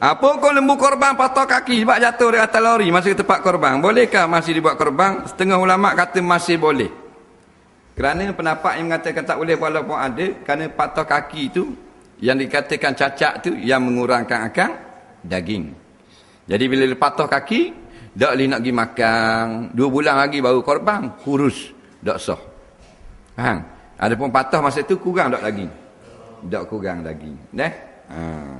Apa kau lembu korban patah kaki sebab jatuh dari atas lori masuk tempat korban? Bolehkah masih dibuat korban? Setengah ulama kata masih boleh. Kerana pendapat yang mengatakan tak boleh walaupun ada kerana patah kaki itu yang dikatakan cacat tu yang mengurangkan akan daging. Jadi bila patah kaki, tak boleh nak pergi makan. Dua bulan lagi baru korban, kurus. Tak soh. Faham? Ada pun patah masa itu kurang tak daging. Tak kurang daging. Dah? Hmm. Ha.